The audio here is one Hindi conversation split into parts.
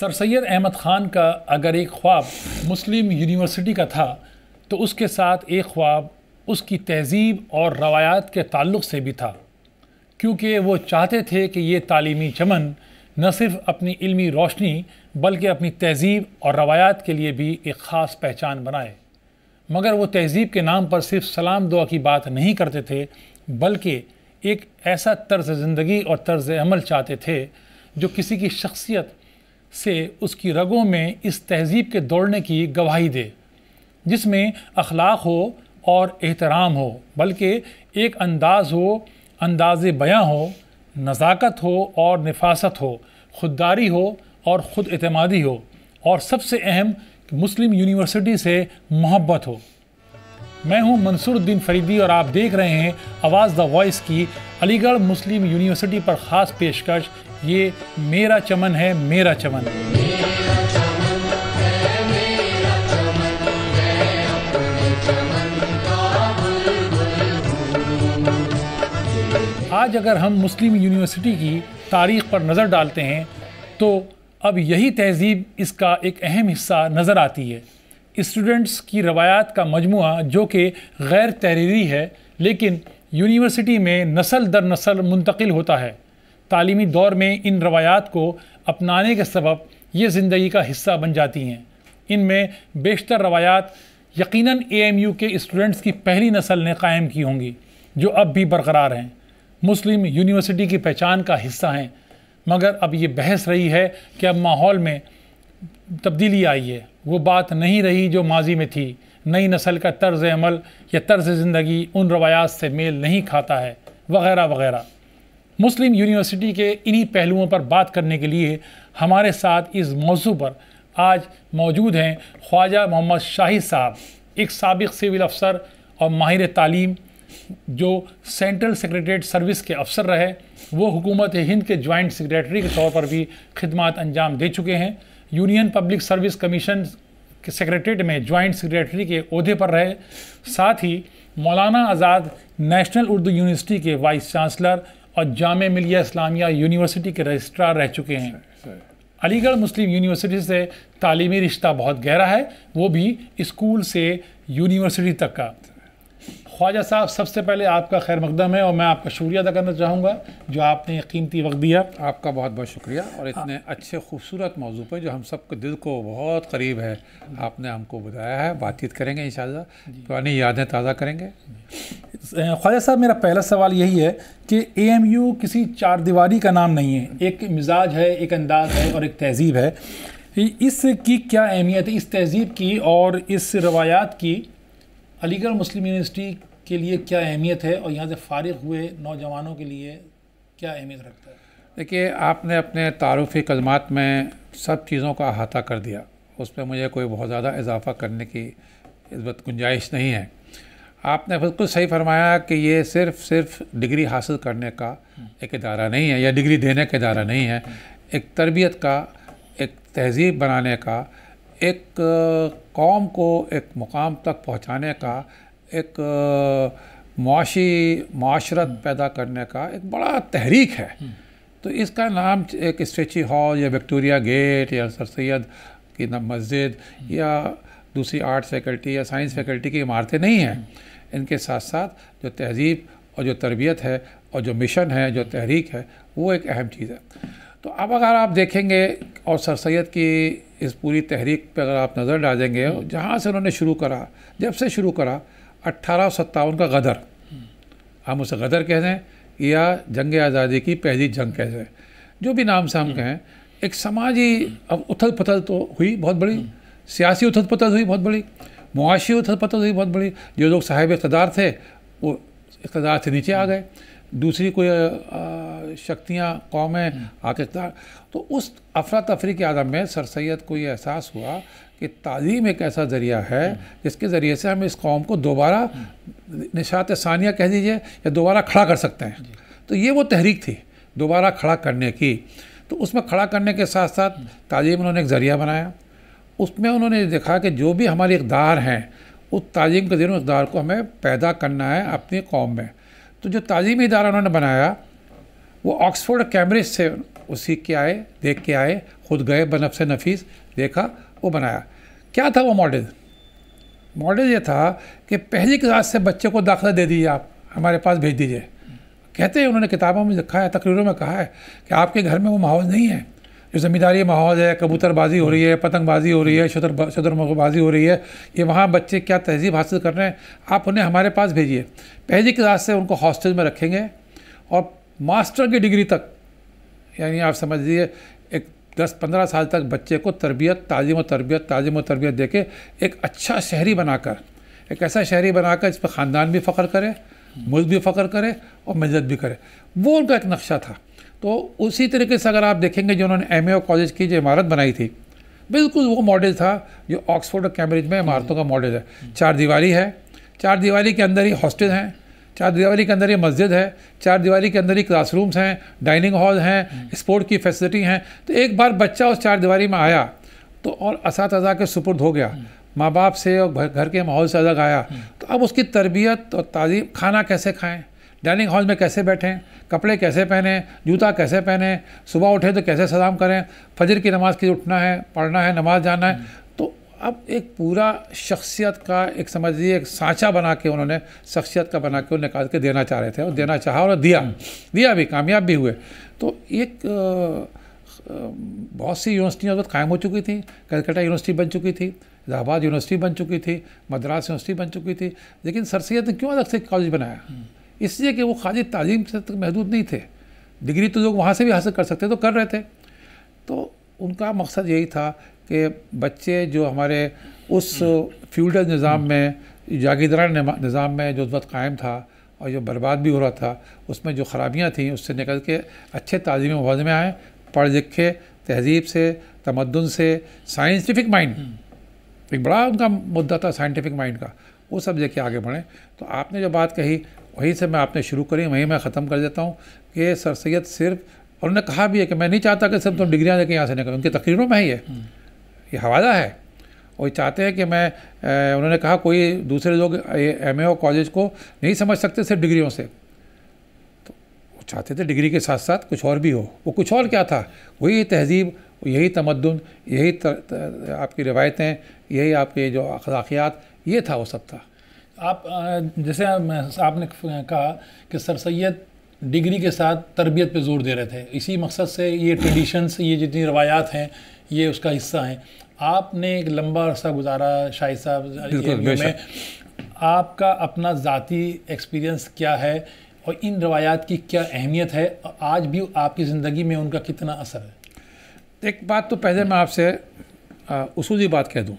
सर सैद अहमद ख़ान का अगर एक ख्वाब मुस्लिम यूनिवर्सिटी का था तो उसके साथ एक ख्वाब उसकी तहज़ीब और रवायात के ताल्लुक़ से भी था क्योंकि वो चाहते थे कि ये तालीमी चमन न सिर्फ अपनी इल्मी रोशनी बल्कि अपनी तहज़ीब और रवायात के लिए भी एक ख़ास पहचान बनाए मगर वो तहज़ीब के नाम पर सिर्फ सलाम दुआ की बात नहीं करते थे बल्कि एक ऐसा तर्ज ज़िंदगी और तर्ज अमल चाहते थे जो किसी की शख्सियत से उसकी रगों में इस तहजीब के दौड़ने की गवाही दे जिसमें अखलाक हो और एहतराम हो बल्कि एक अंदाज हो अंदाज बयाँ हो नज़ाकत हो और नफासत हो खुददारी हो और ख़ुद अतमादी हो और सबसे अहम मुस्लिम यूनिवर्सिटी से मोहब्बत हो मैं हूं मंसूरुद्दीन फरीदी और आप देख रहे हैं आवाज़ द वॉइस की अलीगढ़ मुस्लिम यूनिवर्सिटी पर ख़ास पेशकश ये मेरा चमन है मेरा चमन आज अगर हम मुस्लिम यूनिवर्सिटी की तारीख पर नज़र डालते हैं तो अब यही तहजीब इसका एक अहम हिस्सा नज़र आती है स्टूडेंट्स की रवायात का मजमू जो कि गैर तहरीरी है लेकिन यूनिवर्सिटी में नस्ल दर नस्ल मुंतकिल होता है तालीमी दौर में इन रवायात को अपनाने के सबब ये ज़िंदगी का हिस्सा बन जाती हैं इनमें बेशतर रवायात यकीनन एएमयू के स्टूडेंट्स की पहली नस्ल ने कायम की होंगी जो अब भी बरकरार हैं मुस्लिम यूनिवर्सिटी की पहचान का हिस्सा हैं मगर अब ये बहस रही है कि अब माहौल में तब्दीली आई है वो बात नहीं रही जो माजी में थी नई नस्ल का तर्ज अमल या तर्ज ज़िंदगी उन रवायात से मेल नहीं खाता है वगैरह वगैरह मुस्लिम यूनिवर्सिटी के इन्हीं पहलुओं पर बात करने के लिए हमारे साथ इस मौजू पर आज मौजूद हैं ख्वाजा मोहम्मद शाही साहब एक सबक सिविल अफसर और माहिर तालीम जो सेंट्रल सेक्रेटरीट सर्विस के अफसर रहे वो हुकूमत हिंद के जॉइंट सेक्रेटरी के तौर पर भी खदमात अंजाम दे चुके हैं यूनियन पब्लिक सर्विस कमीशन के सेक्रेटरीट में जॉइंट सेक्रेटरी के अहदे पर रहे साथ ही मौलाना आज़ाद नेशनल उर्दू यूनिवर्सिटी के वाइस चांसलर और जाम मिलिया इस्लामिया यूनिवर्सिटी के रजिस्ट्रार रह चुके हैं अलीगढ़ मुस्लिम यूनिवर्सिटी से तालीमी रिश्ता बहुत गहरा है वो भी स्कूल से यूनिवर्सिटी तक का ख्वाजा साहब सबसे पहले आपका खैर मकदम है और मैं आपका शुक्रिया अदा करना चाहूँगा जो आपने कीमती वक्त दिया आपका बहुत बहुत शुक्रिया और इतने आ, हाँ। अच्छे खूबसूरत मौजू पर जो हम के दिल को बहुत करीब है आपने हमको बताया है बातचीत करेंगे इन पुरानी यादें ताज़ा करेंगे ख्वाजा साहब मेरा पहला सवाल यही है कि ए एम यू किसी चार दीवारी का नाम नहीं है एक मिजाज है एक अंदाज है और एक तहजीब है इसकी क्या अहमियत है इस तहजीब की और इस रवायात की अलीगढ़ मुस्लिम यूनिवर्सिटी के लिए क्या अहमियत है और यहाँ से फारिग हुए नौजवानों के लिए क्या अहमियत रखता है देखिए आपने अपने तारफ़ी कलमात में सब चीज़ों का अहाता कर दिया उस पर मुझे कोई बहुत ज़्यादा इजाफा करने की इसबत गुंजाइश नहीं है आपने बिल्कुल सही फरमाया कि ये सिर्फ सिर्फ डिग्री हासिल करने का एक अदारा नहीं है या डिग्री देने का इदारा नहीं है एक तरबियत का एक तहजीब बनाने का एक कौम को एक मुकाम तक पहुँचाने का एक माशरत पैदा करने का एक बड़ा तहरीक है हम्म। तो इसका नाम एक स्टेची हॉल या विक्टोरिया गेट या सर सैद की मस्जिद हम्म। या दूसरी आर्ट फैकल्टी या साइंस फैकल्टी की इमारतें नहीं हैं हम्म। इनके साथ साथ जो तहजीब और जो तरबियत है और जो मिशन है जो तहरीक है वो एक अहम चीज़ है तो अब अगर आप देखेंगे और सर सैद की इस पूरी तहरीक पर अगर आप नज़र डालेंगे जहाँ से उन्होंने शुरू करा जब से शुरू करा अट्ठारह का गदर हम उसे गदर कह दें या जंग आज़ादी की पहली जंग कह दें जो भी नाम से हम हम्म। कहें एक समाजी अब उथल पथल तो हुई बहुत बड़ी सियासी उथल पथल हुई बहुत बड़ी मुआशी उथल पथल हुई बहुत बड़ी जो लोग साहिब इकतदार थे वो इकतदार से नीचे आ गए दूसरी कोई शक्तियाँ कौमें आखिरकार तो उस अफरा तफरी के आदम में सर सैद को ये एहसास हुआ कि तालीम एक ऐसा ज़रिया है जिसके ज़रिए से हम इस कौम को दोबारा निशात सानिया कह दीजिए या दोबारा खड़ा कर सकते हैं तो ये वो तहरीक थी दोबारा खड़ा करने की तो उसमें खड़ा करने के साथ साथ तालीम उन्होंने एक ज़रिया बनाया उसमें उन्होंने देखा कि जो भी हमारे इकदार हैं उस तालीम के ज़रिए इकदार को हमें पैदा करना है अपनी कौम में तो जो तालीमी इदारा उन्होंने बनाया वो ऑक्सफोर्ड और कैम्ब्रिज से उसी के आए देख के आए खुद गए बनब से नफीस देखा वो बनाया क्या था वो मॉडल मॉडल ये था कि पहली क्लास से बच्चे को दाखिला दे दीजिए आप हमारे पास भेज दीजिए कहते हैं उन्होंने किताबों में लिखा है तकरीरों में कहा है कि आपके घर में वो माहौल नहीं है जो ज़मींदारी माहौल है कबूतरबाजी हो रही है पतंगबाजी हो रही है शदर शदरबाजी हो रही है ये वहाँ बच्चे क्या तहजीब हासिल कर रहे हैं आप उन्हें हमारे पास भेजिए पहली क्लास से उनको हॉस्टल में रखेंगे और मास्टर की डिग्री तक यानी आप समझ लीजिए एक दस पंद्रह साल तक बच्चे को तरबियत तालीम व तरबियत तालीम व तरबियत दे के एक अच्छा शहरी बनाकर एक ऐसा शहरी बनाकर जिस पर ख़ानदान भी फ़ख्र करे मुल्क भी फ़ख्र करे और मजद भी करे वो उनका एक नक्शा था तो उसी तरीके से अगर आप देखेंगे जो उन्होंने एम और कॉलेज की जो इमारत बनाई थी बिल्कुल वो मॉडल था जो ऑक्सफोर्ड और कैम्ब्रिज में इमारतों का मॉडल है हम्म। चार दीवारी है चार दीवारी के अंदर ही हॉस्टल हैं चार दीवारी के अंदर ही मस्जिद है चार दीवारी के अंदर ही क्लासरूम्स हैं डाइनिंग हॉल हैं स्पोर्ट हम्म। की फैसिलिटी हैं तो एक बार बच्चा उस चार दीवारी में आया तो और इस के सुपुर्द हो गया हम्म। माँ बाप से और घर के माहौल से अलग आया तो अब उसकी तरबियत और तालीम खाना कैसे खाएँ डाइनिंग हॉल में कैसे बैठें कपड़े कैसे पहने जूता कैसे पहने सुबह उठे तो कैसे सलाम करें फजर की नमाज़ के लिए उठना है पढ़ना है नमाज जाना है तो अब एक पूरा शख्सियत का एक समझिए एक सांचा बना के उन्होंने शख्सियत का बना के निकाल के देना चाह रहे थे और देना चाहा और दिया दिया भी कामयाब भी हुए तो एक बहुत सी यूनिवर्सिटियाँ बहुत कायम हो चुकी थी कलकत्ता यूनिवर्सिटी बन चुकी थी इलाहाबाद यूनिवर्सिटी बन चुकी थी मद्रास यूनिवर्सिटी बन चुकी थी लेकिन सर सैद ने क्यों अलग से कॉलेज बनाया इसलिए कि वो खाली तालीम से तक महदूद नहीं थे डिग्री तो लोग वहाँ से भी हासिल कर सकते तो कर रहे थे तो उनका मकसद यही था कि बच्चे जो हमारे उस फ्यूडल निज़ाम में जागीदार निज़ाम में जो उस वक्त कायम था और जो बर्बाद भी हो रहा था उसमें जो ख़राबियाँ थीं उससे निकल के अच्छे तालीमी मुहज में आएँ पढ़ लिखे तहजीब से तमदन से साइंटिफिक माइंड हम्म। एक बड़ा उनका मुद्दा था साइंटिफिक माइंड का वो सब लेके आगे बढ़ें तो आपने जो बात कही वहीं से मैं आपने शुरू करी वहीं मैं ख़त्म कर देता हूँ कि सर सैद सिर्फ और उन्होंने कहा भी है कि मैं नहीं चाहता कि सिर्फ तुम डिग्रियाँ लेके यहाँ से निकलो उनकी तकरीरों में ही है हम्म। ये हवाला है और चाहते हैं कि मैं ए, उन्होंने कहा कोई दूसरे लोग एम ए कॉलेज को नहीं समझ सकते सिर्फ डिग्रियों से तो वो चाहते थे डिग्री के साथ साथ कुछ और भी हो वो कुछ और क्या था वही तहजीब यही तमदन यही तर, तर, आपकी रिवायतें यही आपके जो अखलाकियात ये था वो सब था आप जैसे आपने कहा कि सर सैद डिग्री के साथ तरबियत पे जोर दे रहे थे इसी मकसद से ये ट्रेडिशंस ये जितनी रवायात हैं ये उसका हिस्सा हैं आपने एक लंबा अरसा गुजारा शाहिद साहब में आपका अपना ज़ाती एक्सपीरियंस क्या है और इन रवायात की क्या अहमियत है और आज भी आपकी ज़िंदगी में उनका कितना असर है एक बात तो पहले मैं आपसे उसूली बात कह दूँ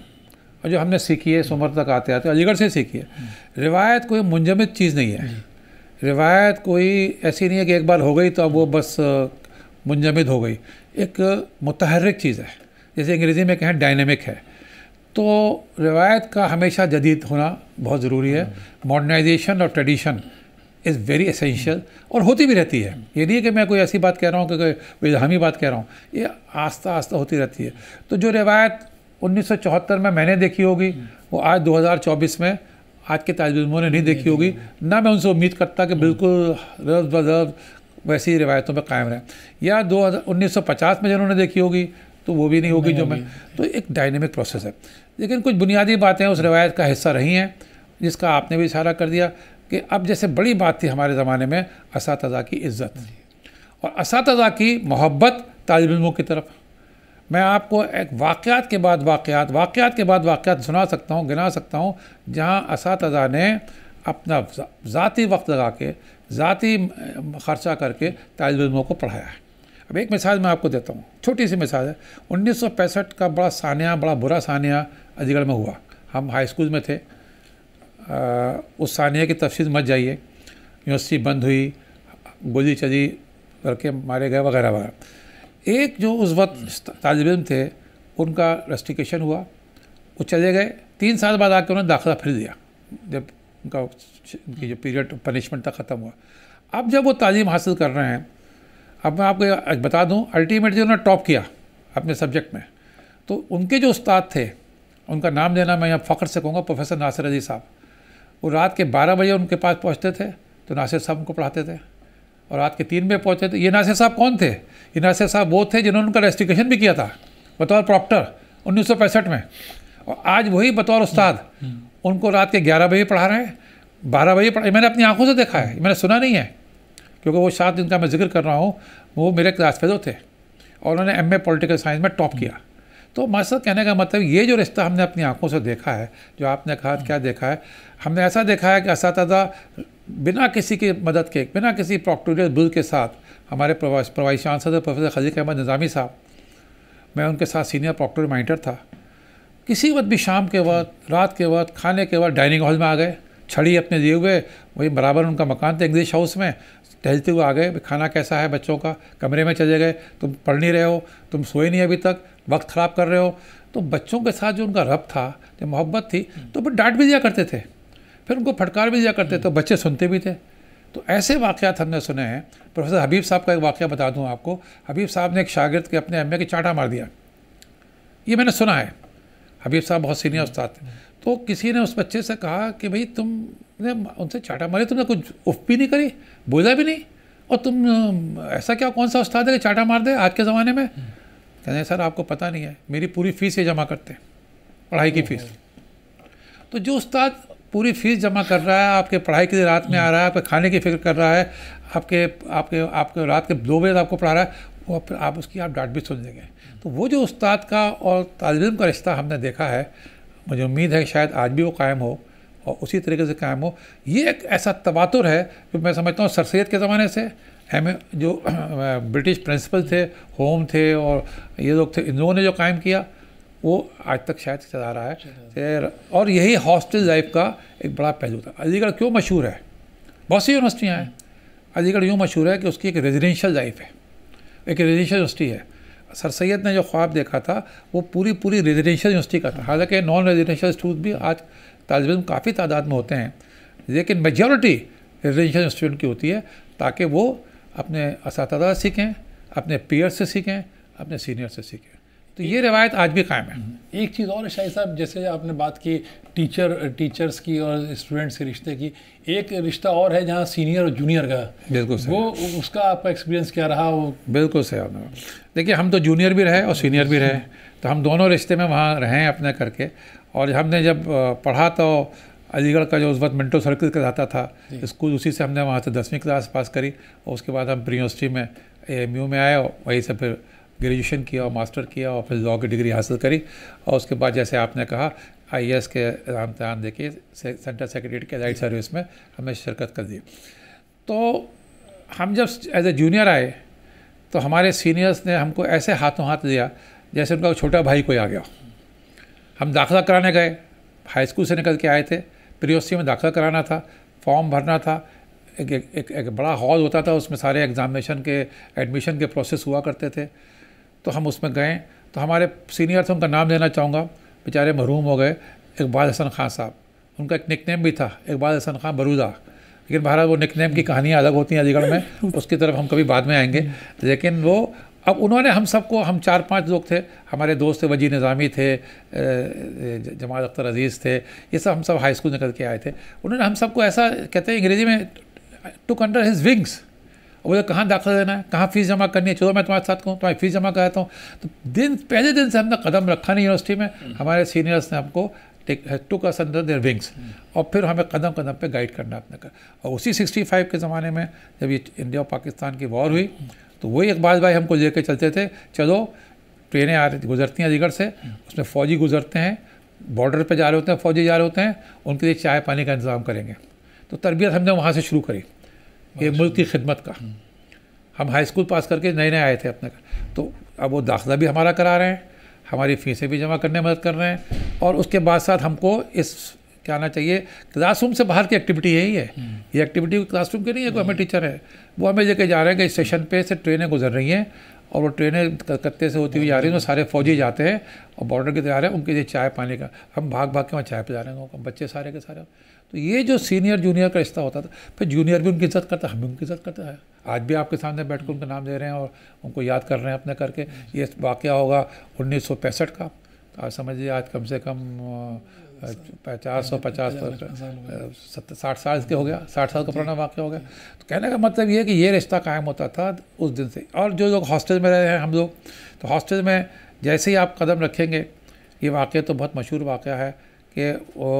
जो हमने सीखी है इस उम्र तक आते आते अलीगढ़ से सीखी है रिवायत कोई मुंजमद चीज़ नहीं है रिवायत कोई ऐसी नहीं है कि एक बार हो गई तो अब वो बस मुंजमद हो गई एक मतहरक चीज़ है जैसे अंग्रेज़ी में कहें डायनेमिक है तो रिवायत का हमेशा जदीद होना बहुत ज़रूरी है मॉडर्नाइजेशन और ट्रेडिशन इज़ वेरी एसेंशियल और होती भी रहती है ये नहीं कि मैं कोई ऐसी बात कह रहा हूँ कि कोई बेजहमी बात कह रहा हूँ ये आस्ता आस्ता होती रहती है तो जो रिवायत 1974 में मैंने देखी होगी वो आज 2024 में आज के ताजुमों ने नहीं देखी होगी ना मैं उनसे उम्मीद करता कि बिल्कुल रफ बजब वैसी रिवायतों पर कायम रहें या दो उन्नीस में जिन्होंने देखी होगी तो वो भी नहीं होगी जो मैं तो एक डायनेमिक प्रोसेस है लेकिन कुछ बुनियादी बातें उस रिवायत का हिस्सा रही हैं जिसका आपने भी इशारा कर दिया कि अब जैसे बड़ी बात थी हमारे ज़माने में इस की इज़्ज़त और इस की मोहब्बत तालब इलमों की तरफ मैं आपको एक वाक़ात के बाद वाक़ात वाक़ात के बाद वाक़ात सुना सकता हूँ गिना सकता हूँ जहाँ इस ने अपना ज़ाती वक्त लगा के ज़ाती खर्चा करके तालब को पढ़ाया है अब एक मिसाल मैं आपको देता हूँ छोटी सी मिसाल है उन्नीस का बड़ा सानिया बड़ा बुरा सानिया अलीगढ़ में हुआ हम हाई स्कूल में थे आ, उस सानिया की तफसील मत जाइए यूनिवर्सिटी बंद हुई गोली चली लड़के मारे गए वगैरह वगैरह एक जो उस वक्त तालब थे उनका रेस्टिकेशन हुआ वो चले गए तीन साल बाद आके उन्होंने दाखिला फिर दिया जब उनका उनकी जो पीरियड पनिशमेंट था ख़त्म हुआ अब जब वो तालीम हासिल कर रहे हैं अब मैं आपको बता दूं अल्टीमेटली उन्होंने टॉप किया अपने सब्जेक्ट में तो उनके जो उस्ताद थे उनका नाम लेना मैं यहाँ फ़ख्र से कहूँगा प्रोफेसर नासिर अली साहब वो रात के बारह बजे उनके पास पहुँचते थे तो नासिर साहब उनको पढ़ाते थे और रात के तीन में पहुँचे थे तो ये नासिर साहब कौन थे ये नासिर साहब वो थे जिन्होंने उनका रेस्टिकेशन भी किया था बतौर प्रॉप्टर उन्नीस में और आज वही बतौर उस्ताद उनको रात के ग्यारह बजे पढ़ा रहे हैं बारह बजे पढ़ा मैंने अपनी आंखों से देखा है मैंने सुना नहीं है क्योंकि वो सात जिनका मैं जिक्र कर रहा हूँ वो मेरे क्लास फेलो थे और उन्होंने एम ए पोलिटिकल साइंस में टॉप किया तो मास्टर कहने का मतलब ये जो रिश्ता हमने अपनी आंखों से देखा है जो आपने कहा क्या देखा है हमने ऐसा देखा है कि इस बिना किसी की मदद के बिना किसी प्रॉक्टोरियल बिल के साथ हमारे प्रवासी सांसद प्रोफेसर खलीक अहमद निज़ामी साहब मैं उनके साथ सीनियर प्रोक्टोरियल माइंडर था किसी वक्त भी शाम के वक्त रात के वक्त खाने के वक्त डाइनिंग हॉल में आ गए छड़ी अपने दिए हुए वही बराबर उनका मकान था इंग्लिश हाउस में टहलते हुए आ गए खाना कैसा है बच्चों का कमरे में चले गए तुम पढ़ नहीं रहे हो तुम सोए नहीं अभी तक वक्त ख़राब कर रहे हो तो बच्चों के साथ जो उनका रब था जो मोहब्बत थी तो वो डांट भी दिया करते थे फिर उनको फटकार भी दिया करते तो बच्चे सुनते भी थे तो ऐसे वाक़ात हमने सुने हैं प्रोफेसर हबीब साहब का एक वाक़ बता दूँ आपको हबीब साहब ने एक शागिर्द के अपने एम के चाटा मार दिया ये मैंने सुना है हबीब साहब बहुत सीनियर उस्ताद थे तो किसी ने उस बच्चे से कहा कि भाई तुमने उनसे चाटा मारे तुमने कुछ उफ भी नहीं करी बोला भी नहीं और तुम ऐसा क्या कौन सा उस्ताद है कि चाटा मार दे आज के ज़माने में कहते सर आपको पता नहीं है मेरी पूरी फ़ीस ये जमा करते हैं पढ़ाई की फ़ीस तो जो उस्ताद पूरी फीस जमा कर रहा है आपके पढ़ाई के लिए रात में आ रहा है आपके खाने की फिक्र कर रहा है आपके आपके आपके रात के दो बजे आपको पढ़ा रहा है वो फिर आप उसकी आप डांट भी सुन लेंगे तो वो जो उस्ताद का और तालब का रिश्ता हमने देखा है मुझे उम्मीद है शायद आज भी वो कायम हो और उसी तरीके से कायम हो ये एक ऐसा तबातुर है जो मैं समझता हूँ सर सैद के ज़माने से एम जो ब्रिटिश प्रिंसिपल थे होम थे और ये लोग थे इन लोगों ने जो कायम किया वो आज तक शायद चला रहा है और यही हॉस्टल लाइफ का एक बड़ा पहलू था अलीगढ़ क्यों मशहूर है बहुत सी यूनिवर्सिटियाँ हैं अलीगढ़ यूँ मशहूर है कि उसकी एक रेजिडेंशियल लाइफ है एक रेजिडेंशियल यूनिवर्सिटी है सर सैद ने जो ख्वाब देखा था वो पूरी पूरी रेजिडेंशियल यूनिवर्सिटी का था हालांकि नॉन रेजिडेंशियल स्टूडेंट भी आज तालब इम काफ़ी तादाद में होते हैं लेकिन मेजोरिटी रेजिडेंशियल स्टूडेंट की होती है ताकि वो अपने इस सीखें अपने पीयर से सीखें अपने सीनियर से सीखें तो ये रिवायत आज भी कायम है हम्म। एक चीज़ और शाही साहब जैसे आपने बात की टीचर टीचर्स की और स्टूडेंट्स के रिश्ते की एक रिश्ता और है जहाँ सीनियर और जूनियर का बिल्कुल सही वो उसका आपका एक्सपीरियंस क्या रहा वो बिल्कुल सही आपने देखिए हम तो जूनियर भी रहे और सीनियर भी रहे तो हम दोनों रिश्ते में वहाँ रहें अपने करके और हमने जब पढ़ा तो अलीगढ़ का जो उस वक्त मिंटो सर्किल का जाता था स्कूल उसी से हमने वहाँ से दसवीं क्लास पास करी और उसके बाद हम प्री यूनिवर्सिटी में एम में आए और वहीं से फिर ग्रेजुएशन किया और मास्टर किया और फिर लॉ की डिग्री हासिल करी और उसके बाद जैसे आपने कहा आई के नाम नाम देखिए सेंटर सेक्रेटरी के लाइट सर्विस में हमें शिरकत कर दी तो हम जब एज ए जूनियर आए तो हमारे सीनियर्स ने हमको ऐसे हाथों हाथ लिया जैसे उनका छोटा भाई कोई आ गया हम दाखिला कराने गए हाई स्कूल से निकल के आए थे प्रियोसी में दाखिला कराना था फॉर्म भरना था एक एक, एक, एक बड़ा हॉल होता था उसमें सारे एग्जामिनेशन के एडमिशन के प्रोसेस हुआ करते थे तो हम उसमें गए तो हमारे सीनियर थे उनका नाम देना चाहूँगा बेचारे महरूम हो गए इकबाल हसन खान साहब उनका एक निकनेम भी था इकबाल हसन खान बरूदा लेकिन महाराज वो निकनेम की कहानियाँ अलग होती हैं अलीगढ़ में उसकी तरफ हम कभी बाद में आएंगे लेकिन वो अब उन्होंने हम सबको हम चार पांच लोग थे हमारे दोस्त थे वजी निज़ामी थे जमाल अख्तर अजीज़ थे ये सब हम सब हाई स्कूल निकल के आए थे उन्होंने हम सबको ऐसा कहते हैं अंग्रेजी में टुक अंडर हिज विंग्स बोले कहाँ दाखिल देना है कहाँ फ़ीस जमा करनी है चलो मैं तुम्हारे साथ कहूँ तुम्हारी फ़ीस जमा कराता हूँ तो दिन पहले दिन से हमने कदम रखा नहीं यूनिवर्सिटी में हम्म। हमारे सीनियर्स ने हमको टू का अंडर देर विंग्स और फिर हमें कदम कदम पे गाइड करना अपने कर और उसी 65 के ज़माने में जब ये इंडिया और पाकिस्तान की वॉर हुई हम्म। तो वही इकबाल भाई हमको लेकर चलते थे चलो ट्रेनें आ रही गुजरती हैं अलीगढ़ से हम्म। उसमें फ़ौजी गुजरते हैं बॉर्डर पे जा रहे होते हैं फ़ौजी जा रहे होते हैं उनके लिए चाय पानी का इंतज़ाम करेंगे तो तरबियत हमने वहाँ से शुरू करी ये अच्छा। मुल्क की खिदमत का हम्म। हम हाई स्कूल पास करके नए नए आए थे अपने तो अब वो दाखिला भी हमारा करा रहे हैं हमारी फ़ीसें भी जमा करने में मदद कर रहे हैं और उसके बाद साथ हमको इस क्या आना चाहिए क्लासरूम से बाहर की एक्टिविटी यही है हम्म। ये एक्टिविटी क्लासरूम की नहीं है कोई हमें टीचर हम्म। है वो हमें लेके जा रहे हैं कि स्टेशन पे से ट्रेनें गुजर रही हैं और वो ट्रेनें कलकत्ते से होती हुई जा रही हैं सारे फौजी जाते हैं और बॉर्डर के तैयार है उनके लिए चाय पानी का हम भाग भाग के वहाँ चाय पिला रहे हैं बच्चे सारे के सारे तो ये जो सीनियर जूनियर का रिश्ता होता था फिर जूनियर भी उनकी इज्जत करता हम भी उनकी इज्जत करता है आज भी आपके सामने बैठ कर उनका नाम दे रहे हैं और उनको याद कर रहे हैं अपने करके ये वाक़ होगा उन्नीस का तो आज समझिए आज कम से कम पचास सौ पचास सत्तर साठ साल के हो गया साठ साल का पुराना वाक्य हो गया तो कहने का मतलब ये है कि ये रिश्ता कायम होता था उस दिन से और जो लोग हॉस्टल में रहे हैं हम लोग तो हॉस्टल में जैसे ही आप कदम रखेंगे ये वाक्य तो बहुत मशहूर वाक़ है कि वो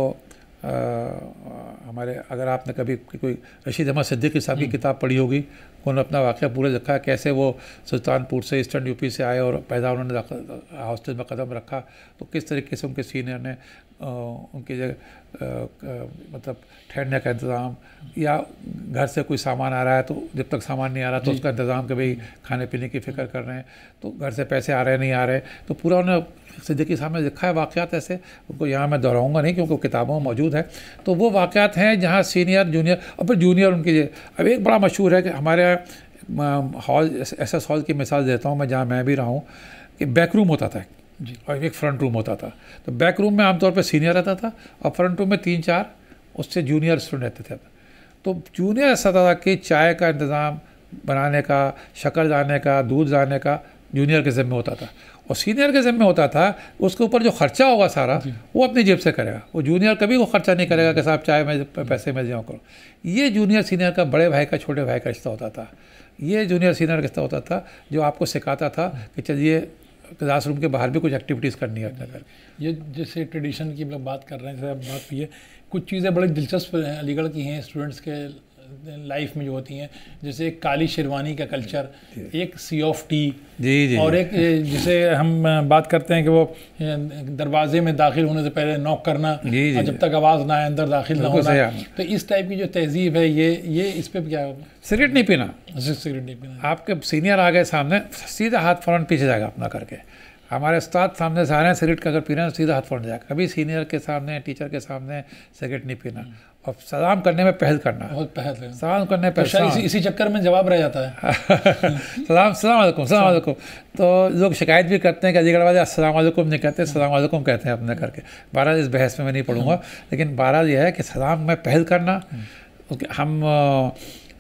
हमारे अगर आपने कभी कोई रशीद अहमद सिद्दीकी साहब की हम्म। किताब पढ़ी होगी उन्होंने अपना वाक़ पूरा लिखा कैसे वो सुल्तानपुर से ईस्टर्न यूपी से आए और पैदा उन्होंने हॉस्टल में कदम रखा तो किस तरीके से उनके सीनियर ने उनके जगह मतलब ठहरने का इंतज़ाम या घर से कोई सामान आ रहा है तो जब तक सामान नहीं आ रहा तो उसका इंतज़ाम के भाई खाने पीने की फ़िक्र कर रहे हैं तो घर से पैसे आ रहे नहीं आ रहे तो पूरा उन्होंने सिद्दीकी साहब ने लिखा है वाक़ात ऐसे उनको यहाँ मैं दोहराऊँगा नहीं क्योंकि किताबों में मौजूद है तो वो वाक़ात हैं जहाँ सीनियर जूनियर और फिर जूनियर उनके लिए अब एक बड़ा मशहूर है कि हमारे यहाँ हॉल एस एस हॉल की मिसाल देता हूँ मैं जहाँ मैं भी रहा हूँ कि बैक रूम होता था जी और एक फ्रंट रूम होता था तो बैक रूम में आमतौर पर सीनियर रहता था और फ्रंट रूम में तीन चार उससे जूनियर स्टूडेंट रहते थे तो जूनियर था कि चाय का इंतज़ाम बनाने का शक्कर जाने का दूध जाने का जूनियर के ज़िम्मे होता था और सीनियर के जिम्मे होता था उसके ऊपर जो खर्चा होगा सारा वो अपनी जेब से करेगा वो जूनियर कभी वो खर्चा नहीं करेगा कि साहब चाहे मैं पैसे में जमा करूँ ये जूनियर सीनियर का बड़े भाई का छोटे भाई का रिश्ता होता था ये जूनियर सीनियर का रिश्ता होता था जो आपको सिखाता था कि चलिए क्लासरूम के बाहर भी कुछ एक्टिविटीज़ करनी है अपना करके ये जैसे ट्रेडिशन की हम लोग बात कर रहे हैं जैसे आप बात की है कुछ चीज़ें बड़ी दिलचस्प हैं अलीगढ़ की हैं स्टूडेंट्स के लाइफ में जो होती हैं जैसे एक काली शेरवानी का कल्चर एक सी ऑफ टी जी जी और एक जिसे हम बात करते हैं कि वो दरवाजे में दाखिल होने से पहले नॉक करना जी जी जब तक आवाज़ ना आए अंदर दाखिल ना होना तो इस टाइप की जो तहजीब है ये ये इस पर क्या सिगरेट नहीं पीना सिगरेट नहीं पीना आपके सीनियर आ गए सामने सीधा हाथ फ़ौरन पीछे जाएगा अपना करके हमारे उस्ताद सामने से आ रहे हैं सिगरेट का अगर पी रहे हैं तो सीधा हाथ फोड़ जाएगा कभी सीनियर के सामने टीचर के सामने सिगरेट नहीं पीना और सलाम करने में पहल करना बहुत पहल सलाम करने पर तो इसी, इसी चक्कर में जवाब रह जाता है सलाम सलाम वालेकुम सलाम वालेकुम अच्छा। तो लोग शिकायत भी करते हैं कि अलीगढ़ वाले अस्सलाम वालेकुम नहीं कहते सलाम वालेकुम कहते हैं अपने करके बहरहाल इस बहस में मैं नहीं पढ़ूंगा हाँ। लेकिन बहरहाल यह है कि सलाम में पहल करना हाँ। हम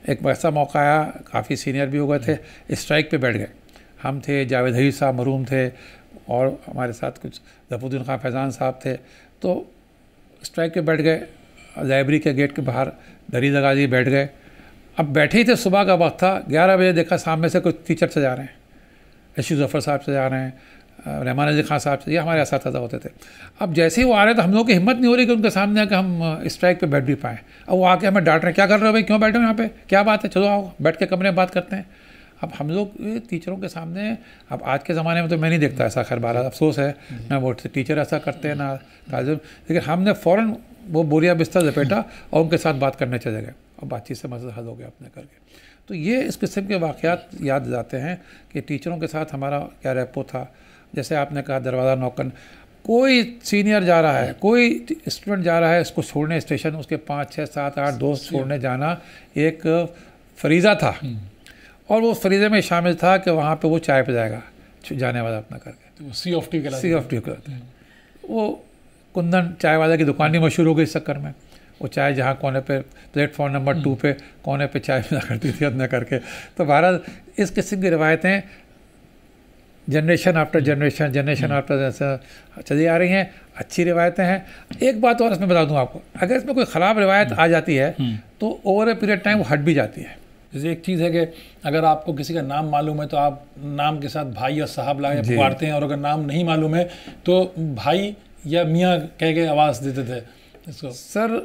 एक ऐसा मौका आया काफ़ी सीनियर भी हो गए थे हाँ। स्ट्राइक पे बैठ गए हम थे जावेद हई साहब मरूम थे और हमारे साथ कुछ जफुद्दीन खान फैज़ान साहब थे तो स्ट्राइक पे बैठ गए लाइब्रेरी के गेट के बाहर दरी लगा दी बैठ गए अब बैठे ही थे सुबह का वक्त था ग्यारह बजे देखा सामने से कुछ टीचर से जा रहे हैं रशीद जफ़र साहब से जा रहे हैं रहमान अली खान साहब से ये हमारे इस होते थे अब जैसे ही वो आ रहे तो हम लोगों की हिम्मत नहीं हो रही कि उनके सामने आकर हम स्ट्राइक पर बैठ भी पाएँ अब वो आके हमें डांट रहे हैं क्या कर रहे हो भाई क्यों बैठे हो यहाँ पे क्या बात है चलो आओ बैठ के कमरे में बात करते हैं अब हम लोग टीचरों के सामने अब आज के ज़माने में तो मैं नहीं देखता ऐसा खैर बारा अफसोस है ना वो टीचर ऐसा करते हैं ना लेकिन हमने फ़ौर वो बोरिया बिस्तर लपेटा और उनके साथ बात करने चले गए और बातचीत से मसला हल हो गया अपने करके तो ये इस किस्म के वाक़ात याद जाते हैं कि टीचरों के साथ हमारा क्या रेपो था जैसे आपने कहा दरवाज़ा नौकन कोई सीनियर जा रहा है कोई स्टूडेंट जा रहा है उसको छोड़ने स्टेशन उसके पाँच छः सात आठ दोस्त छोड़ने जाना एक फरीज़ा था हम्म। और वो फरीजे में शामिल था कि वहाँ पे वो चाय पे जाएगा जाने वाला अपना करके तो सी ऑफ टी सी ऑफ टी कहलाते हैं वो कुंदन चाय वाला की दुकान ही मशहूर हो गई इस चक्कर में वो चाय जहाँ कोने पे प्लेटफॉर्म नंबर हम्म। टू पे कोने पे चाय पिला करती थी अपना करके तो भारत इस किस्म की रिवायतें generation after generation generation after generation चली आ रही हैं अच्छी रिवायतें हैं एक बात और इसमें बता दूँ आपको अगर इसमें कोई ख़राब रिवायत हम्म। आ जाती है हम्म। तो ओवर ए पीरियड टाइम वो हट भी जाती है जैसे एक चीज़ है कि अगर आपको किसी का नाम मालूम है तो आप नाम के साथ भाई या साहब लगा पुकारते हैं और अगर नाम नहीं मालूम है तो भाई या मियाँ कह के आवाज़ देते थे इसको सर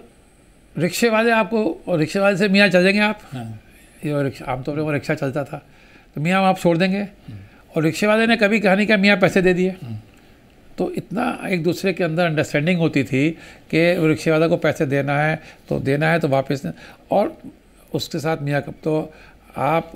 रिक्शे वाले आपको रिक्शे वाले से मियाँ चल आप हाँ। ये रिक्शा आमतौर पर रिक्शा चलता था तो मियाँ आप छोड़ देंगे और रिक्शे वाले ने कभी कहानी का मियाँ पैसे दे दिए हाँ। तो इतना एक दूसरे के अंदर अंडरस्टैंडिंग होती थी कि रिक्शे वाले को पैसे देना है तो देना है तो वापस और उसके साथ मियाँ कब तो आप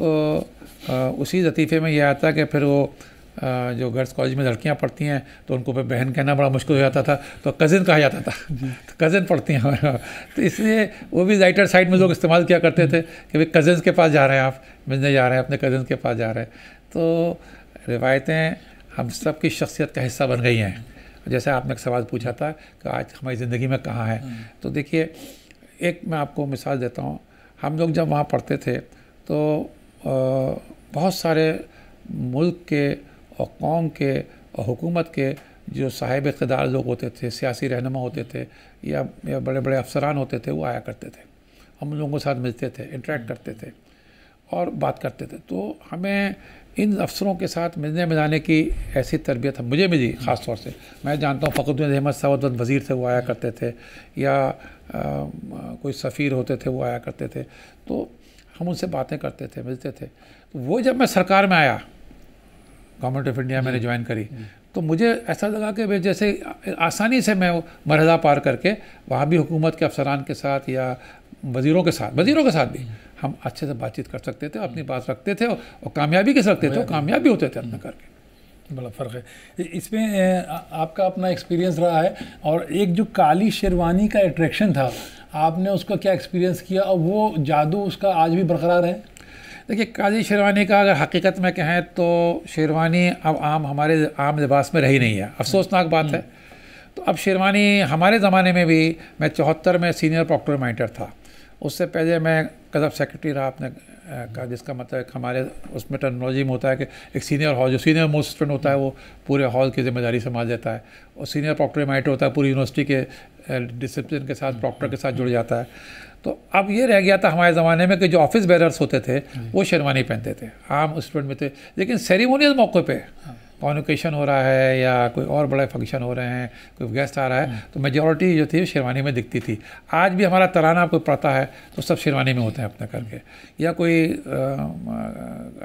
आ, उसी लतीफ़े में यह आता कि फिर वो आ, जो गर्ल्स कॉलेज में लड़कियाँ पढ़ती हैं तो उनको फिर बहन कहना बड़ा मुश्किल हो जाता था तो कज़िन कहा जाता था तो कज़िन पढ़ती हैं तो इसलिए वो भी राइटर साइड में लोग इस्तेमाल किया करते थे कि भाई कज़िन के पास जा रहे हैं आप मिलने जा रहे हैं अपने कज़िन के पास जा रहे हैं तो रिवायतें हम सब की शख्सियत का हिस्सा बन गई हैं जैसे आपने एक सवाल पूछा था कि आज हमारी ज़िंदगी में कहाँ है हाँ। तो देखिए एक मैं आपको मिसाल देता हूँ हम लोग जब वहाँ पढ़ते थे तो बहुत सारे मुल्क के और कौम के और हुकूमत के जो साहिब इकदार लोग होते थे सियासी रहनुमा होते थे या या बड़े बड़े अफसरान होते थे वो आया करते थे हम लोगों के साथ मिलते थे इंटरेक्ट करते थे और बात करते थे तो हमें इन अफसरों के साथ मिलने मिलाने की ऐसी तरबियत मुझे मिली ख़ास तौर से मैं जानता हूँ फ़खरुद्दीन अहमद सावत वज़ीर थे वो आया करते थे या आ, कोई सफ़ीर होते थे वो आया करते थे तो हम उनसे बातें करते थे मिलते थे तो वो जब मैं सरकार में आया गवर्नमेंट ऑफ इंडिया मैंने ज्वाइन करी तो मुझे ऐसा लगा कि जैसे आसानी से मैं मरहला पार करके वहाँ भी हुकूमत के अफसरान के साथ या वज़ीरों के साथ वज़ीरों के साथ भी हम अच्छे से बातचीत कर सकते थे अपनी बात रखते थे और, कामयाबी के रखते थे कामयाबी होते थे अपना हम्म। करके बड़ा फ़र्क है इसमें आपका अपना एक्सपीरियंस रहा है और एक जो काली शेरवानी का अट्रैक्शन था आपने उसका क्या एक्सपीरियंस किया और वो जादू उसका आज भी बरकरार है देखिए काली शेरवानी का अगर हकीकत में कहें तो शेरवानी अब आम हमारे आम लिबास में रही नहीं है अफसोसनाक बात है हम्म। तो अब शेरवानी हमारे ज़माने में भी मैं चौहत्तर में सीनियर प्रॉक्टर माइटर था उससे पहले मैं कदम सेक्रेटरी रहा अपने का जिसका मतलब हमारे उसमें टेक्नोलॉजी में होता है कि एक सीनियर हॉल जो सीनियर मोस्ट स्टूडेंट होता है वो पूरे हॉल की जिम्मेदारी संभाल लेता है और सीनियर माइट होता है पूरी यूनिवर्सिटी के डिसिप्लिन के साथ प्रॉक्टर के साथ जुड़ जाता है तो अब ये रह गया था हमारे ज़माने में कि जो ऑफिस बैरर्स होते थे हाँ। वो शेरवानी पहनते थे आम स्टूडेंट में थे लेकिन सेरेमोनियल मौके पर कॉन्वकेशन हो रहा है या कोई और बड़े फंक्शन हो रहे हैं कोई गेस्ट आ रहा है हम्म। तो मेजोरिटी जो थी शेरवानी में दिखती थी आज भी हमारा तराना आपको पड़ता है तो सब शेरवानी में होते हैं अपना करके हम्म। या कोई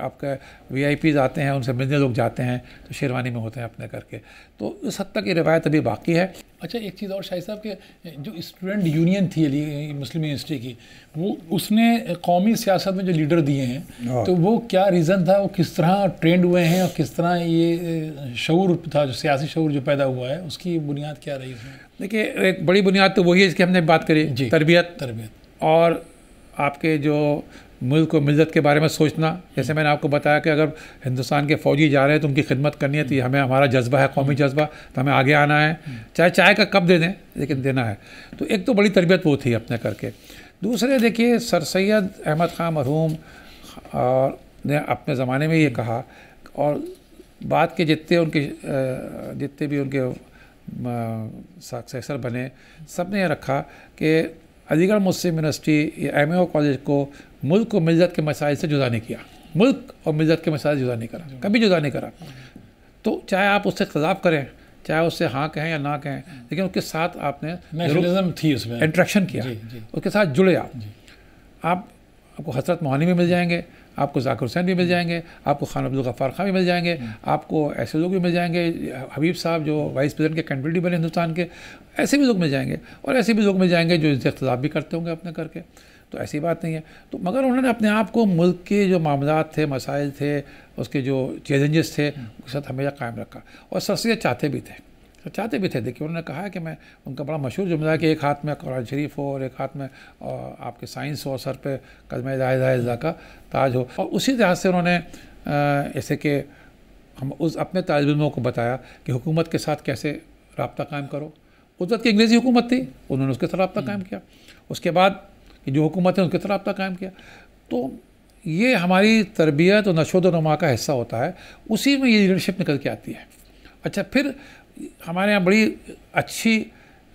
आपके वी आते हैं उनसे मिलने लोग जाते हैं तो शेरवानी में होते हैं अपने करके तो इस हद तक ये रिवायत अभी बाकी है अच्छा एक चीज़ और शाहिद साहब के जो स्टूडेंट यूनियन थी मुस्लिम यूनिवर्सिटी की वो उसने कौमी सियासत में जो लीडर दिए हैं हाँ। तो वो क्या रीज़न था वो किस तरह ट्रेंड हुए हैं और किस तरह ये शूर था जो सियासी शूर जो पैदा हुआ है उसकी बुनियाद क्या रही है देखिए एक बड़ी बुनियाद तो वही है जिसकी हमने बात करी जी तरबियत तरबियत और आपके जो मुल्क और मिलत के बारे में सोचना जैसे मैंने आपको बताया कि अगर हिंदुस्तान के फ़ौजी जा रहे हैं तो उनकी खिदमत करनी है तो हमें हमारा जज्बा है कौमी जज्बा तो हमें आगे आना है चाहे चाय का कप दे दें लेकिन देना है तो एक तो बड़ी तरबियत वो थी अपने करके दूसरे देखिए सर सैद अहमद ख़ान मरहूम और ने अपने ज़माने में ये कहा और बाद के जितने उनके जितने भी उनके सक्सेसर बने सब ने यह रखा कि अलीगढ़ मुस्लिम यूनिवर्सिटी या एम कॉलेज को मुल्क को मिलत के मसाइल से जुदा नहीं किया मुल्क और मिलत के मसाइल जुदा नहीं करा कभी जुदा नहीं करा तो चाहे आप उससे खिलाफ करें चाहे उससे हाँ कहें या ना कहें लेकिन उसके साथ आपने नेशनलिज्म थी उसमें इंट्रैक्शन किया जी, जी। उसके साथ जुड़े आप आप आपको हसरत मोहानी भी मिल जाएंगे आपको जाकिर हुसैन भी मिल जाएंगे आपको खान अब्दुल गफ़ार खान भी मिल जाएंगे आपको ऐसे लोग भी मिल जाएंगे हबीब साहब जो वाइस प्रेसिडेंट के कैंडिडेट बने हिंदुस्तान के ऐसे भी लोग मिल जाएंगे और ऐसे भी लोग मिल जाएंगे जो इनसे इख्तलाफ भी करते होंगे अपने करके तो ऐसी बात नहीं है तो मगर उन्होंने अपने आप को मुल्क के जो मामला थे मसाइल थे उसके जो चैलेंजेस थे उसके साथ हमेशा कायम रखा और सरसैद चाहते भी थे चाहते भी थे देखिए उन्होंने कहा है कि मैं उनका बड़ा मशहूर जुमला है कि एक हाथ में कुरान शरीफ हो और एक हाथ में आपके साइंस हो सर पे कदम दाहिदा का ताज हो और उसी लिहाज से उन्होंने ऐसे कि हम उस अपने तालब को बताया कि हुकूमत के साथ कैसे रबता कायम करो उस वक्त की अंग्रेज़ी हुकूमत थी उन्होंने उसके साथ रबता कायम हम्म। किया उसके बाद कि जो हुकूमत है उनके तरह आपका कायम किया तो ये हमारी तरबियत और नशोद नमा का हिस्सा होता है उसी में ये लीडरशिप निकल के आती है अच्छा फिर हमारे यहाँ बड़ी अच्छी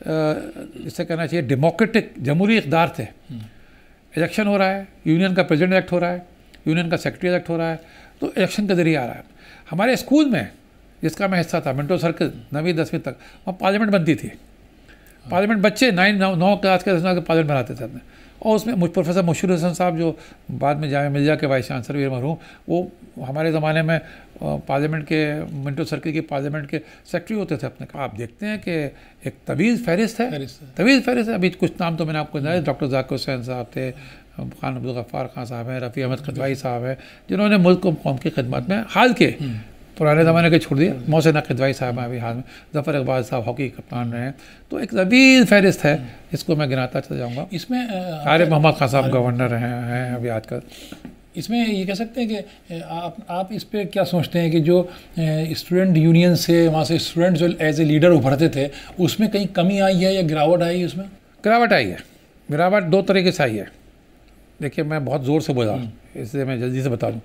जिससे कहना चाहिए डेमोक्रेटिक जमहूरी इकदार थे इलेक्शन हम्म। हो रहा है यूनियन का प्रेजिडेंट एक्ट हो रहा है यूनियन का सेक्रेटरी एक्ट हो रहा है तो इलेक्शन के ज़रिए आ रहा है हमारे स्कूल में जिसका मैं हिस्सा था मिंटो सर्कल नवीं दसवीं तक वहाँ पार्लियामेंट बनती थी पार्लियामेंट हाँ। बच्चे नाइन नौ नौ क्लास के दस नौ पार्लियामेंट बनाते थे अपने और उसमें मुझ प्रोफेसर मशहूर हसन साहब जो बाद में जाम मिर्जा के वाइस चांसलर भी मरूँ वो हमारे ज़माने में पार्लियामेंट के मिंटो सर्किल के पार्लियामेंट के सेक्रेटरी होते थे अपने आप देखते हैं कि एक तवीज़ फहरिस्त है तवीज़ फहरिस्त है अभी कुछ नाम तो मैंने आपको बताया डॉक्टर जाकिर हुसैन साहब थे खान अब्दुल गफ़ार खान साहब हैं रफ़ी अहमद खतवाई साहब हैं जिन्होंने मुल्क को कौम की खदमत में हाल के हम्म। पुराने ज़माने के छोड़ दिए मोहसिन अकदवाई साहब हैं अभी हाल में जफ़र अकबाज साहब हॉकी कप्तान रहे हैं तो एक लबीज फहरिस्त है इसको मैं गिनाता चला जाऊँगा इसमें आर मोहम्मद खान साहब गवर्नर हैं हैं अभी आजकल इसमें ये कह सकते हैं कि आप आप इस पर क्या सोचते हैं कि जो स्टूडेंट यूनियन से वहाँ से स्टूडेंट जो एज ए लीडर उभरते थे उसमें कहीं कमी आई है या गिरावट आई है उसमें गिरावट आई है गिरावट दो तरीके से आई है देखिए मैं बहुत ज़ोर से बोला इसलिए मैं जल्दी से बता दूँ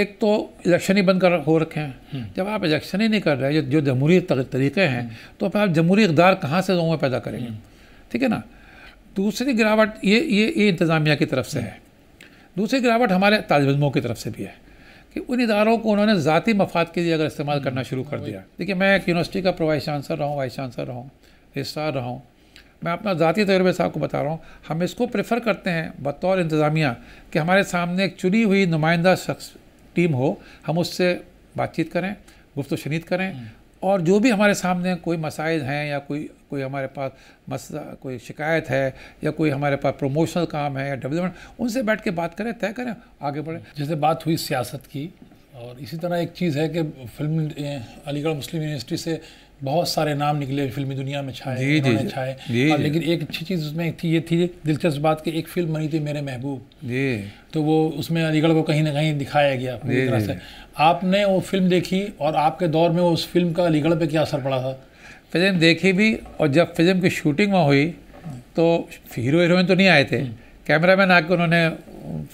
एक तो इलेक्शन ही बंद कर हो रखे हैं हम्म। जब आप इलेक्शन ही नहीं कर रहे जो जमहूरी तरीके हैं हम्म। तो फिर आप जमहूरी इकदार कहाँ से लोगों में पैदा करेंगे हम्म। ठीक है ना दूसरी गिरावट ये ये ये इंतज़ामिया की तरफ से है दूसरी गिरावट हमारे तालब की तरफ से भी है कि उन इदारों को उन्होंने ज़ाती मफाद के लिए अगर इस्तेमाल करना शुरू कर दिया देखिए मैं एक यूनिवर्सिटी का प्रोवाइस चांसलर रहा हूँ वाइस चांसलर रहा हूँ रजिस्ट्रार रहा हूँ मैं अपना ज़ाती तजुर्बे से आपको बता रहा हूँ हम इसको प्रेफर करते हैं बतौर इंतज़ामिया कि हमारे सामने एक चुनी हुई नुमाइंदा शख्स टीम हो हम उससे बातचीत करें गुफ्त शनीद करें हम्म। और जो भी हमारे सामने कोई मसाइल हैं या कोई कोई हमारे पास मसला कोई शिकायत है या कोई हमारे पास प्रमोशनल काम है या डेवलपमेंट उनसे बैठ के बात करें तय करें आगे बढ़ें जैसे बात हुई सियासत की और इसी तरह एक चीज़ है कि फिल्म अलीगढ़ मुस्लिम यूनिवर्सिटी से बहुत सारे नाम निकले फिल्मी दुनिया में छाए छाए हाँ, लेकिन एक अच्छी चीज़ उसमें थी ये थी दिलचस्प बात कि एक फिल्म बनी थी मेरे महबूब जी तो वो उसमें अलीगढ़ को कहीं ना कहीं दिखाया गया पूरी तरह से आपने वो फिल्म देखी और आपके दौर में उस फिल्म का अलीगढ़ पर क्या असर पड़ा था फिल्म देखी भी और जब फिल्म की शूटिंग में हुई तो हीरो हीरोइन तो नहीं आए थे हम्म। कैमरा मैन आके उन्होंने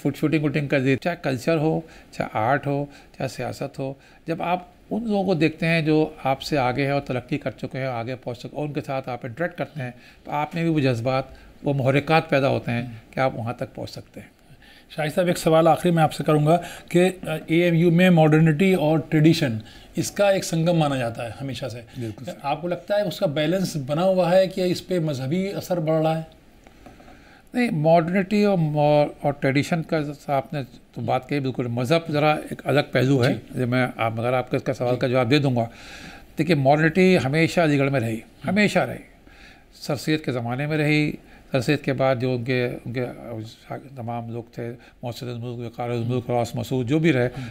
फुट शूटिंग वूटिंग कर दी चाहे कल्चर हो चाहे आर्ट हो चाहे सियासत हो जब आप उन लोगों को देखते हैं जो आपसे आगे हैं और तरक्की कर चुके हैं आगे पहुँच चुके हैं उनके साथ आप इंटरेक्ट करते हैं तो आप में भी वो जज्बात वो महरिकात पैदा होते हैं कि आप वहाँ तक पहुँच सकते हैं शाहिद साहब एक सवाल आखिरी मैं आपसे करूँगा कि ए एम यू में मॉडर्निटी और ट्रेडिशन इसका एक संगम माना जाता है हमेशा से आपको लगता है उसका बैलेंस बना हुआ है कि इस पर मजहबी असर बढ़ रहा है नहीं मॉडर्निटी और और ट्रेडिशन का आपने तो बात कही बिल्कुल मज़हब ज़रा एक अलग पहलू है जो मैं आप मगर आपका इसका सवाल का जवाब दे दूँगा देखिए मॉडर्निटी हमेशा अलीगढ़ में रही हमेशा रही सर सैद के ज़माने में रही सर सैद के बाद जो उनके उनके तमाम लोग थे मोहसिन मुल्क रॉस मसूद जो भी रहे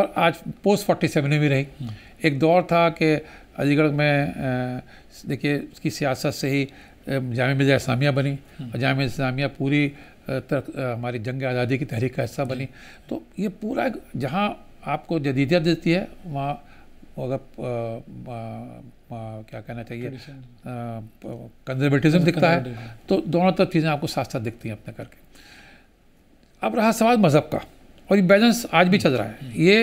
और आज पोस्ट फोर्टी सेवन में भी रही हम्म। एक दौर था कि अलीगढ़ में देखिए उसकी सियासत से ही जाम मिर्जा इस्लामिया बनी और जाम इस्लामिया पूरी तरक, हमारी जंग आज़ादी की तहरीक का हिस्सा बनी तो ये पूरा जहाँ आपको जदीदियत देती है वहाँ अगर क्या कहना चाहिए कंजर्वेटिज्म दिखता है तो दोनों तरफ चीज़ें आपको साथ साथ दिखती हैं अपने करके अब रहा सवाल मज़हब का और ये बैलेंस आज भी चल रहा है ये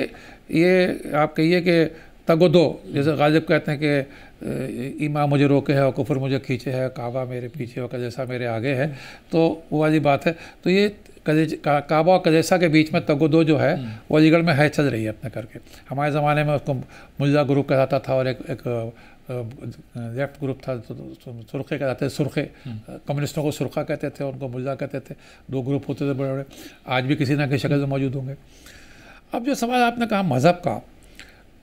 ये आप कहिए कि तगो दो जैसे गालिब कहते हैं कि ईमा मुझे रोके है और कुफर मुझे खींचे है काबा मेरे पीछे और कजैसा मेरे आगे है तो वो वाली बात है तो ये कजे काबा और कजैसा के बीच में दो जो है हम्म। वो अलीगढ़ में है चल रही है अपने करके हमारे ज़माने में उसको मुर्जा ग्रुप कहलाता था और एक एक लेफ्ट ग्रुप था तो, तो, तो सुरखे कहलाते थे सुरखे हम्म। कम्युनिस्टों को सुरखा कहते थे उनको मुर्जा कहते थे दो ग्रुप होते थे बड़े बड़े आज भी किसी ना किसी शक्ल से मौजूद होंगे अब जो सवाल आपने कहा मज़हब का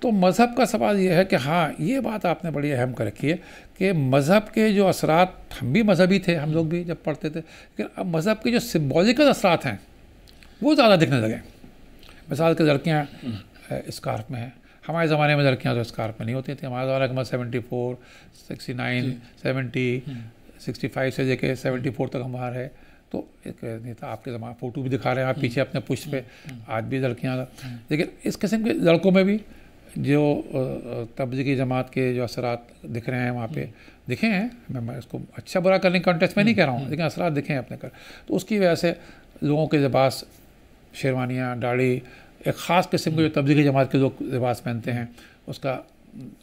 तो मज़हब का सवाल यह है कि हाँ ये बात आपने बड़ी अहम कर रखी है कि मज़हब के जो असरात हम भी मज़हबी थे हम लोग भी जब पढ़ते थे लेकिन अब मज़हब के जो सिम्बोलिकल असरात हैं वो ज़्यादा दिखने लगे मिसाल के लड़कियाँ स्कार्फ में हैं हमारे ज़माने में लड़कियाँ तो स्कार्फ में नहीं होती थी हमारे ज़माने के में seventy four sixty nine seventy sixty five से लेके सेवेंटी फोर तक हम वहाँ रहे तो एक नेता आपके जमा फ़ोटो भी दिखा रहे हैं आप हम्म। पीछे अपने पुष्ट पे हम्म। आज भी लड़कियाँ हम्म। लेकिन इस किस्म के लड़कों में भी जो तबलीगी जमात के जो असर दिख रहे हैं वहाँ पे हम्म। दिखे हैं मैं इसको अच्छा बुरा करने कॉन्टेस्ट में नहीं हम्म, कह रहा हूँ हम्म। लेकिन असरात दिखे हैं अपने कर तो उसकी वजह से लोगों के लिबास शेरवानियाँ दाढ़ी एक ख़ास किस्म के जो तबलीगी जमात के लोग लिबास पहनते हैं उसका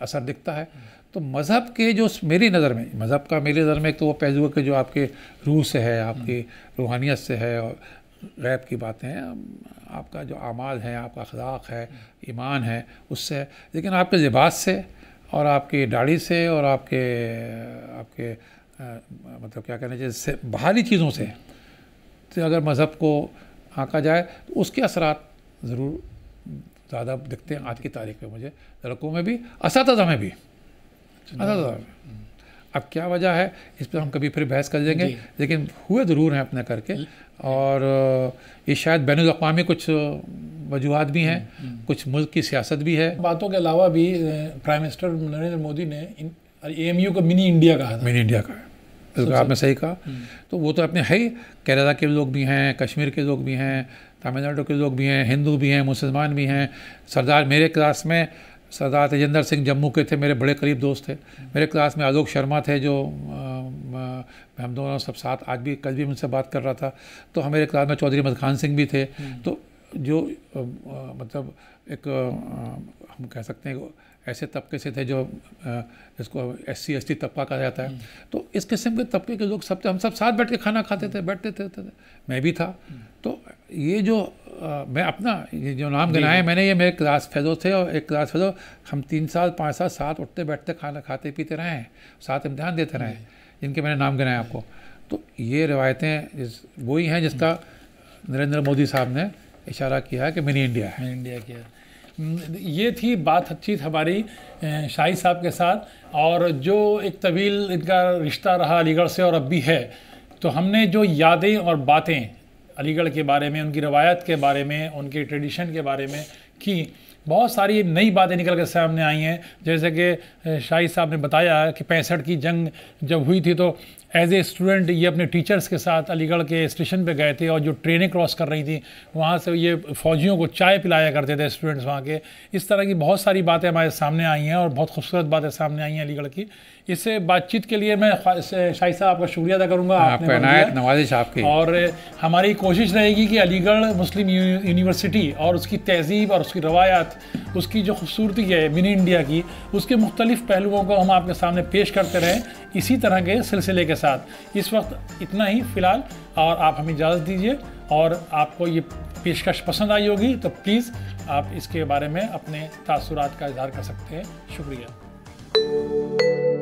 असर दिखता है तो मज़हब के जो मेरी नज़र में मज़हब का मेरी नज़र में एक तो वो पहलू है कि जो आपके रूह से है आपकी रूहानियत से है और गैब की बातें हैं आपका जो आमाल है आपका अखलाक है ईमान है उससे लेकिन आपके लिबास से और आपकी दाढ़ी से और आपके आपके आ, मतलब क्या कहना चाहिए से बाहरी चीज़ों से तो अगर मज़हब को आँका जाए तो उसके असरात ज़रूर ज़्यादा दिखते हैं आज की तारीख में मुझे लड़कों में भी इस में भी इस में अब क्या वजह है इस पर हम कभी फिर बहस कर देंगे लेकिन हुए ज़रूर हैं अपने करके और ये शायद बैन अवी कुछ वजूहत भी हैं हम्म, हम्म। कुछ मुल्क की सियासत भी है बातों के अलावा भी प्राइम मिनिस्टर नरेंद्र मोदी ने ए एम यू को मिनी इंडिया कहा मिनी इंडिया कहा है बिल्कुल आपने सही कहा हम्म। तो वो तो अपने है ही केरला के लोग भी हैं कश्मीर के लोग भी हैं तमिलनाडु के लोग भी हैं हिंदू भी हैं मुसलमान भी हैं सरदार मेरे क्लास में सरदार तेजेंद्र सिंह जम्मू के थे मेरे बड़े करीब दोस्त थे मेरे क्लास में आलोक शर्मा थे जो आ, हम दोनों सब साथ आज भी कल भी उनसे बात कर रहा था तो हमारे क्लास में चौधरी मदखान खान सिंह भी थे हम्म। तो जो आ, मतलब एक हम कह सकते हैं ऐसे तबके से थे जो इसको एस सी एस टी तबका कहा जाता है हम्म। तो इस किस्म के तबके के लोग सब थे हम सब साथ बैठ के खाना खाते थे हम्म। बैठते थे, थे, थे मैं भी था हम्म। तो ये जो आ, मैं अपना ये जो नाम गिनाए मैंने ये मेरे क्लास फेलो थे और एक क्लास फेलो हम तीन साल पाँच साल साथ उठते बैठते खाना खाते पीते रहे हैं साथ इम्तहान देते रहे जिनके मैंने नाम गिनाए आपको तो ये रिवायतें वही हैं जिसका नरेंद्र मोदी साहब ने इशारा किया है कि मिनी इंडिया है मिनी इंडिया किया ये थी बात अच्छी हमारी शाही साहब के साथ और जो एक तवील इनका रिश्ता रहा अलीगढ़ से और अब भी है तो हमने जो यादें और बातें अलीगढ़ के बारे में उनकी रवायत के बारे में उनके ट्रेडिशन के बारे में की बहुत सारी नई बातें निकल कर सामने आई हैं जैसे कि शाही साहब ने बताया कि पैंसठ की जंग जब हुई थी तो एज ए स्टूडेंट ये अपने टीचर्स के साथ अलीगढ़ के स्टेशन पे गए थे और जो ट्रेनें क्रॉस कर रही थी वहाँ से ये फौजियों को चाय पिलाया करते थे स्टूडेंट्स वहाँ के इस तरह की बहुत सारी बातें हमारे सामने आई हैं और बहुत खूबसूरत बातें सामने आई हैं अलीगढ़ की इससे बातचीत के लिए मैं शाही साहब आपका शुक्रिया अदा करूँगा हाँ, नवाजिश आपकी और हमारी कोशिश रहेगी कि अलीगढ़ मुस्लिम यूनिवर्सिटी और उसकी तहजीब और उसकी रवायात उसकी जो खूबसूरती है मिनी इंडिया की उसके मुख्तलिफ पहलुओं को हम आपके सामने पेश करते रहें इसी तरह के सिलसिले के साथ इस वक्त इतना ही फ़िलहाल और आप हमें इजाज़त दीजिए और आपको ये पेशकश पसंद आई होगी तो प्लीज़ आप इसके बारे में अपने तासुरात का इजहार कर सकते हैं शुक्रिया